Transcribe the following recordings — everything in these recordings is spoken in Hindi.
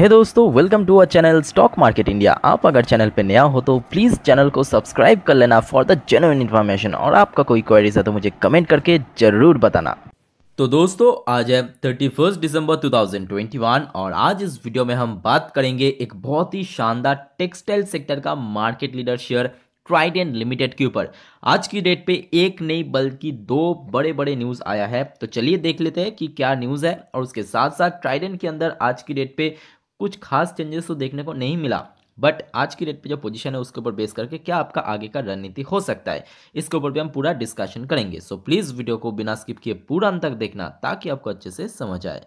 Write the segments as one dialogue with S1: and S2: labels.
S1: हे hey दोस्तों welcome to our channel stock market India आप अगर चैनल पे नया हो तो प्लीज़ चैनल को सब्सक्राइब कर लेना फॉर द जेन्यून इन्फॉर्मेशन और आपका कोई क्वेरीज है तो मुझे कमेंट करके ज़रूर बताना तो दोस्तों आज है थर्टी फर्स्ट दिसंबर 2021 और आज इस वीडियो में हम बात करेंगे एक बहुत ही शानदार टेक्सटाइल सेक्टर का market leader share Trident limited के ऊपर आज की डेट पे एक नहीं बल्कि दो बड़े बड़े न्यूज़ आया है तो चलिए देख लेते हैं कि क्या न्यूज़ है और उसके साथ साथ ट्राइडेंट के अंदर आज की डेट पे कुछ खास चेंजेस तो देखने को नहीं मिला बट आज की डेट पे जो पोजीशन है उसके ऊपर बेस करके क्या आपका आगे का रणनीति हो सकता है इसके ऊपर भी हम पूरा डिस्कशन करेंगे सो प्लीज़ वीडियो को बिना स्किप किए पूरा अंत तक देखना ताकि आपको अच्छे से समझ आए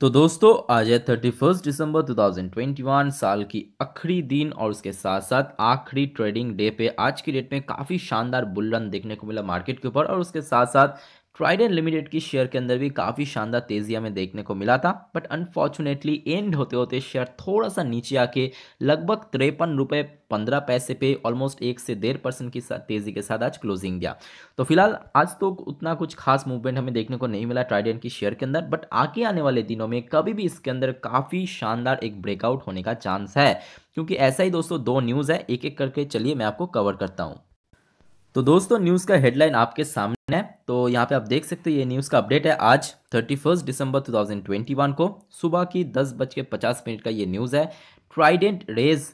S1: तो दोस्तों आज है थर्टी फर्स्ट दिसंबर 2021 साल की आखिरी दिन और उसके साथ साथ आखिरी ट्रेडिंग डे पे आज की डेट में काफ़ी शानदार बुल रन देखने को मिला मार्केट के ऊपर और उसके साथ साथ ट्राइडन लिमिटेड की शेयर के अंदर भी काफ़ी शानदार तेजी हमें देखने को मिला था बट अनफॉर्चुनेटली एंड होते होते शेयर थोड़ा सा नीचे आके लगभग तिरपन रुपये पंद्रह पैसे पे ऑलमोस्ट एक से डेढ़ परसेंट की तेजी के साथ आज क्लोजिंग गया तो फिलहाल आज तो उतना कुछ खास मूवमेंट हमें देखने को नहीं मिला ट्राइडेंट की शेयर के अंदर बट आगे आने वाले दिनों में कभी भी इसके अंदर काफ़ी शानदार एक ब्रेकआउट होने का चांस है क्योंकि ऐसा ही दोस्तों दो न्यूज़ है एक एक करके चलिए मैं आपको कवर करता हूँ तो दोस्तों न्यूज़ का हेडलाइन आपके सामने है तो यहाँ पे आप देख सकते हो ये न्यूज़ का अपडेट है आज 31 दिसंबर 2021 को सुबह की दस बज के पचास मिनट का ये न्यूज़ है Trident raise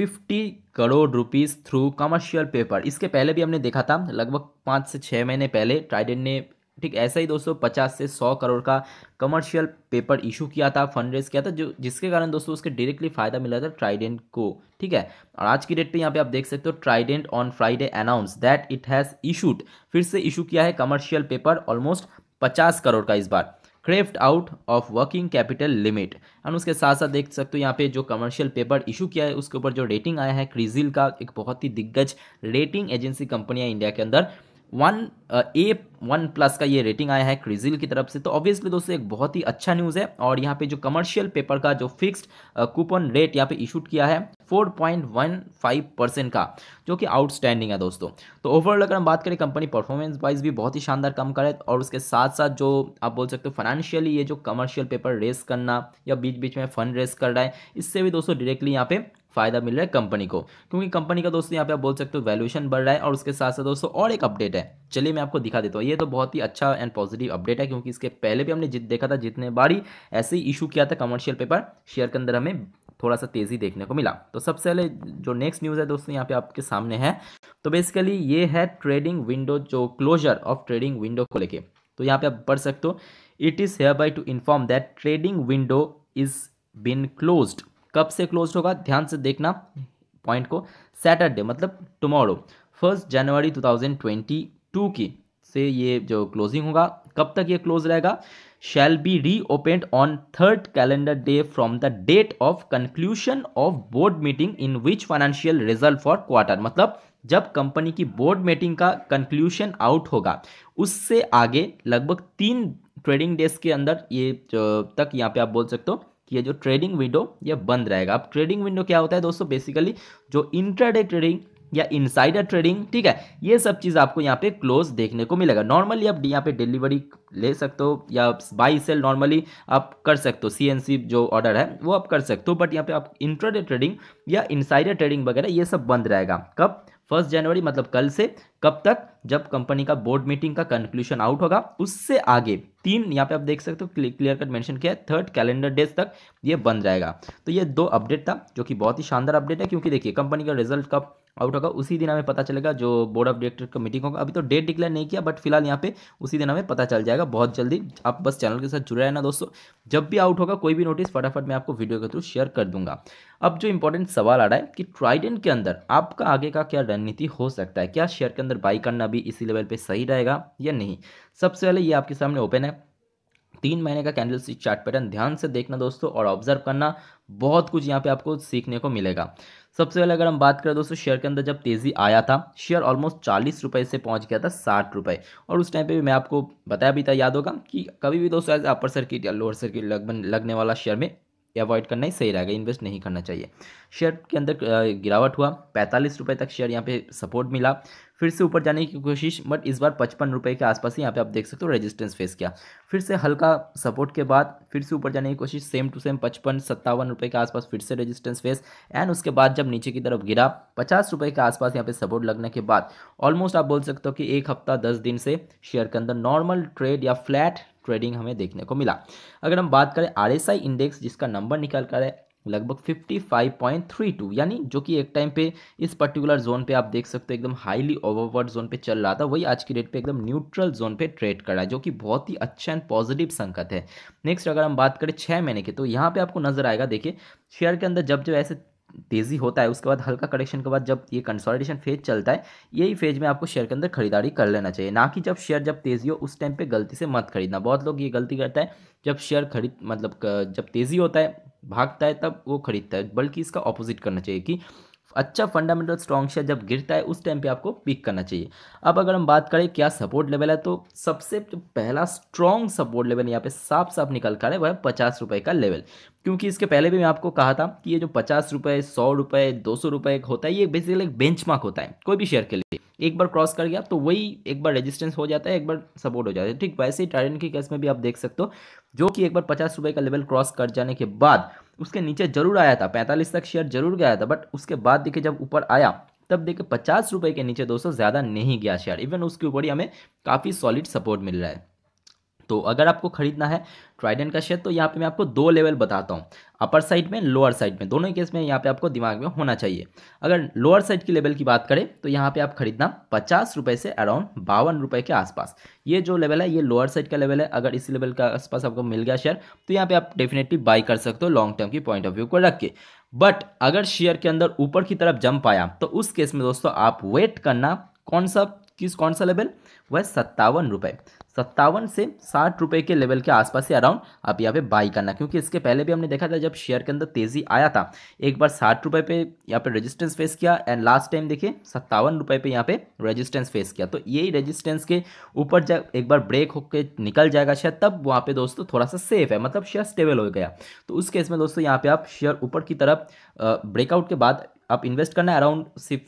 S1: 50 crore rupees through commercial paper इसके पहले भी हमने देखा था लगभग पाँच से छः महीने पहले ट्राइडेंट ने ठीक ऐसा ही दोस्तों पचास से सौ करोड़ का कमर्शियल पेपर इशू किया था फंड रेज किया था जो जिसके कारण दोस्तों उसके डायरेक्टली फायदा मिला था ट्राइडेंट को ठीक है और आज की डेट पे यहाँ पे आप देख सकते हो Trident on Friday announce that it has issued फिर से इशू किया है कमर्शियल पेपर ऑलमोस्ट पचास करोड़ का इस बार carved out of working capital limit and उसके साथ साथ देख सकते हो यहाँ पे जो कमर्शियल पेपर इशू किया है उसके ऊपर जो रेटिंग आया है क्रिजिल का एक बहुत ही दिग्गज रेटिंग एजेंसी कंपनियाँ इंडिया के अंदर वन ए वन प्लस का ये रेटिंग आया है क्रिजिल की तरफ से तो ऑब्वियसली दोस्तों एक बहुत ही अच्छा न्यूज़ है और यहाँ पे जो कमर्शियल पेपर का जो फिक्स्ड कूपन रेट यहाँ पे इशूट किया है 4.15 परसेंट का जो कि आउटस्टैंडिंग है दोस्तों तो ओवरऑल अगर हम बात करें कंपनी परफॉर्मेंस वाइज भी बहुत ही शानदार काम करे और उसके साथ साथ जो आप बोल सकते हो फाइनेंशियली ये जो कमर्शियल पेपर रेस करना या बीच बीच में फंड रेस कर रहा है इससे भी दोस्तों डायरेक्टली यहाँ पे फायदा मिल रहा है कंपनी को क्योंकि कंपनी का दोस्तों यहाँ पे आप बोल सकते हो वैल्यूशन बढ़ रहा है और उसके साथ साथ दोस्तों और एक अपडेट है चलिए मैं आपको दिखा देता हूँ ये तो बहुत ही अच्छा एंड पॉजिटिव अपडेट है क्योंकि इसके पहले भी हमने देखा था जितने बारी ऐसे ही इशू किया था कमर्शियल पेपर शेयर के अंदर हमें थोड़ा सा तेज़ी देखने को मिला तो सबसे पहले जो नेक्स्ट न्यूज़ है दोस्तों यहाँ पे आपके सामने है तो बेसिकली ये है ट्रेडिंग विंडो जो क्लोजर ऑफ ट्रेडिंग विंडो को लेके तो यहाँ पे आप पढ़ सकते हो it is hereby to inform that trading window is been closed कब से क्लोज होगा ध्यान से देखना पॉइंट को सैटरडे मतलब टुमारो फर्स्ट जनवरी 2022 की से ये जो क्लोजिंग होगा कब तक ये क्लोज रहेगा shall be reopened on third calendar day from the date of conclusion of board meeting in which financial result for quarter मतलब जब कंपनी की बोर्ड मीटिंग का कंक्लूशन आउट होगा उससे आगे लगभग तीन ट्रेडिंग डेज के अंदर ये तक यहाँ पे आप बोल सकते हो कि ये जो ट्रेडिंग विंडो ये बंद रहेगा अब ट्रेडिंग विंडो क्या होता है दोस्तों बेसिकली जो इंट्राडे ट्रेडिंग या इनसाइडर ट्रेडिंग ठीक है ये सब चीज़ आपको यहाँ पे क्लोज देखने को मिलेगा नॉर्मली आप यहाँ पे डिलीवरी ले सकते हो या बाई सेल नॉर्मली आप कर सकते हो सीएनसी जो ऑर्डर है वो आप कर सकते हो बट यहाँ पे आप इंट्राडे ट्रेडिंग या इनसाइडर ट्रेडिंग वगैरह ये सब बंद रहेगा कब फर्स्ट जनवरी मतलब कल से कब तक जब कंपनी का बोर्ड मीटिंग का कंक्लूशन आउट होगा उससे आगे तीन यहाँ पे आप देख सकते हो क्लियर कट मेंशन किया है थर्ड कैलेंडर डेज तक ये बन जाएगा तो ये दो अपडेट था जो कि बहुत ही शानदार अपडेट है क्योंकि देखिए कंपनी का रिजल्ट कब आउट होगा उसी दिन हमें पता चलेगा जो बोर्ड ऑफ डायरेक्टर का मीटिंग होगा अभी तो डेट डिक्लेयर नहीं किया बट फिलहाल यहाँ पे उसी दिन हमें पता चल जाएगा बहुत जल्दी आप बस चैनल के साथ जुड़े रहना दोस्तों जब भी आउट होगा कोई भी नोटिस फटाफट मैं आपको वीडियो के थ्रू शेयर कर दूंगा अब जो इंपॉर्टेंट सवाल आ रहा है कि ट्राइडेंट के अंदर आपका आगे का क्या रणनीति हो सकता है क्या शेयर के अंदर बाई करना भी इसी लेवल पर सही रहेगा या नहीं सबसे पहले ये आपके सामने ओपन है तीन महीने का कैंडल स्टिक चार्ट पैटर्न ध्यान से देखना दोस्तों और ऑब्जर्व करना बहुत कुछ यहाँ पे आपको सीखने को मिलेगा सबसे पहले अगर हम बात करें दोस्तों शेयर के अंदर जब तेज़ी आया था शेयर ऑलमोस्ट चालीस रुपये से पहुंच गया था साठ रुपये और उस टाइम पे भी मैं आपको बताया भी था याद होगा कि कभी भी दोस्तों ऐसे अपर सर्किट या लोअर सर्किट लग लगने वाला शेयर में ये अवॉइड करना ही सही रहेगा इन्वेस्ट नहीं करना चाहिए शेयर के अंदर गिरावट हुआ पैंतालीस रुपये तक शेयर यहाँ पे सपोर्ट मिला फिर से ऊपर जाने की कोशिश बट इस बार पचपन रुपये के आसपास ही यहाँ पे आप देख सकते हो रेजिस्टेंस फेस किया फिर से हल्का सपोर्ट के बाद फिर से ऊपर जाने की कोशिश सेम टू सेम पचपन सत्तावन रुपये के आसपास फिर से रेजिस्टेंस फेस एंड उसके बाद जब नीचे की तरफ गिरा पचास रुपये के आसपास यहाँ पे सपोर्ट लगने के बाद ऑलमोस्ट आप बोल सकते हो कि एक हफ्ता दस दिन से शेयर के अंदर नॉर्मल ट्रेड या फ्लैट ट्रेडिंग हमें देखने को मिला अगर हम बात करें आर इंडेक्स जिसका नंबर निकल कर है लगभग 55.32 यानी जो कि एक टाइम पे इस पर्टिकुलर जोन पे आप देख सकते हो एकदम हाईली ओवरवर्ड जोन पे चल रहा था वही आज की डेट पे एकदम न्यूट्रल जोन पे ट्रेड कर रहा है जो कि बहुत ही अच्छा एंड पॉजिटिव संकत है नेक्स्ट अगर हम बात करें छः महीने के तो यहाँ पे आपको नजर आएगा देखिए शेयर के अंदर जब जब ऐसे तेज़ी होता है उसके बाद हल्का करेक्शन के बाद जब ये कंसोलिडेशन फेज चलता है यही फेज में आपको शेयर के अंदर खरीदारी कर लेना चाहिए ना कि जब शेयर जब तेज़ी हो उस टाइम पे गलती से मत खरीदना बहुत लोग ये गलती करता है जब शेयर खरीद मतलब जब तेज़ी होता है भागता है तब वो खरीदता है बल्कि इसका ऑपोजिट करना चाहिए कि अच्छा फंडामेंटल स्ट्रॉन्ग शेयर जब गिरता है उस टाइम पे आपको पिक करना चाहिए अब अगर हम बात करें क्या सपोर्ट लेवल है तो सबसे जो पहला स्ट्रॉन्ग सपोर्ट लेवल यहाँ पे साफ साफ निकल कर है वह पचास रुपये का लेवल क्योंकि इसके पहले भी मैं आपको कहा था कि ये जो पचास रुपये सौ रुपये दो सौ रुपये होता है ये बेसिकली एक बेंच होता है कोई भी शेयर के लिए एक बार क्रॉस कर गया तो वही एक बार रेजिस्टेंस हो जाता है एक बार सपोर्ट हो जाता है ठीक वैसे ही टाइटन के केस में भी आप देख सकते हो जो कि एक बार पचास रुपये का लेवल क्रॉस कर जाने के बाद उसके नीचे जरूर आया था पैंतालीस तक शेयर जरूर गया था बट उसके बाद देखिए जब ऊपर आया तब देखिए पचास रुपये के नीचे दोस्तों ज़्यादा नहीं गया शेयर इवन उसके ऊपर ही हमें काफ़ी सॉलिड सपोर्ट मिल रहा है तो अगर आपको खरीदना है ट्राइडेंट का शेयर तो यहाँ पे मैं आपको दो लेवल बताता हूँ अपर साइड में लोअर साइड में दोनों केस में यहाँ पे आपको दिमाग में होना चाहिए अगर लोअर साइड की लेवल की बात करें तो यहाँ पे आप खरीदना पचास रुपये से अराउंड बावन रुपये के आसपास ये जो लेवल है ये लोअर साइड का लेवल है अगर इस लेवल के आसपास आपको मिल गया शेयर तो यहाँ पर आप डेफिनेटली बाई कर सकते हो लॉन्ग टर्म की पॉइंट ऑफ व्यू को रख के बट अगर शेयर के अंदर ऊपर की तरफ जम पाया तो उस केस में दोस्तों आप वेट करना कौन सा किस कौन सा लेवल वह सत्तावन रुपये सत्तावन से साठ रुपये के लेवल के आसपास से अराउंड आप यहाँ पे बाई करना क्योंकि इसके पहले भी हमने देखा था जब शेयर के अंदर तेज़ी आया था एक बार साठ रुपये पे यहाँ पे रेजिस्टेंस फेस किया एंड लास्ट टाइम देखिए सत्तावन रुपये पे यहाँ पे रेजिस्टेंस फेस किया तो यही रेजिस्टेंस के ऊपर जब एक बार ब्रेक होकर निकल जाएगा शेयर तब वहाँ पर दोस्तों थोड़ा सा सेफ है मतलब शेयर स्टेबल हो गया तो उस केस में दोस्तों यहाँ पर आप शेयर ऊपर की तरफ ब्रेकआउट के बाद आप इन्वेस्ट करना है around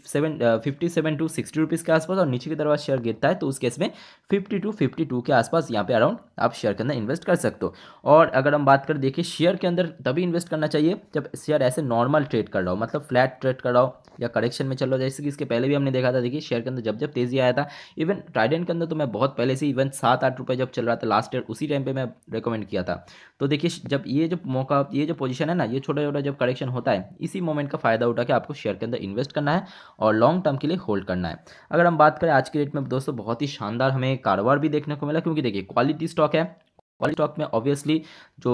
S1: seven fifty seven to sixty rupees के आसपास और नीचे की तरफ शेयर गिरता है तो उस केस में फिफ्टी टू फिफ्टी टू के आसपास यहाँ पे अराउंड आप शेयर के अंदर इन्वेस्ट कर सकते हो और अगर हम बात कर देखिए शेयर के अंदर तभी इन्वेस्ट करना चाहिए जब शेयर ऐसे नॉर्मल ट्रेड कर रहा हो मतलब फ्लैट ट्रेड कर रहा हो या करेक्शन में चल रहा हो जैसे कि इसके पहले भी हमने देखा था देखिए शेयर के अंदर जब जब तेज़ी आया था इवन ट्राइडेंट के अंदर तो मैं बहुत पहले से इवन सात आठ रुपये जब चल रहा था लास्ट ईयर उसी टाइम पर मैं रिकमेंड किया था तो देखिए जब ये जो मौका ये जो पोजीशन है ना ये छोटा छोटा जब करेक्शन होता है इसी मोमेंट का फायदा उठा के आप आपको शेयर के अंदर इन्वेस्ट करना है और लॉन्ग टर्म के लिए होल्ड करना है अगर हम बात करें आज के डेट में दोस्तों बहुत ही शानदार हमें कारोबार भी देखने को मिला क्योंकि देखिए क्वालिटी स्टॉक है क्वालिटी स्टॉक में ऑब्वियसली जो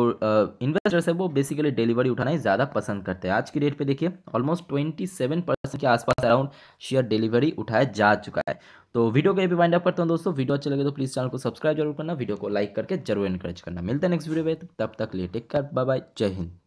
S1: इन्वेस्टर्स है वो बेसिकली डिलीवरी उठाना ही ज़्यादा पसंद करते हैं आज की डेट पे देखिए ऑलमोस्ट ट्वेंटी सेवन परसेंट के आसपास अराउंड शेयर डिलीवरी उठाया जा चुका है तो वीडियो के भी वाइंड अप करता हूँ दोस्तों वीडियो अच्छे लगे तो प्लीज़ चैनल को सब्सक्राइब जरूर करना वीडियो को लाइक करके जरूर इनकरेज करना मिलता है नेक्स्ट वीडियो में तब तक लिए टेक कर बाय जय हिंद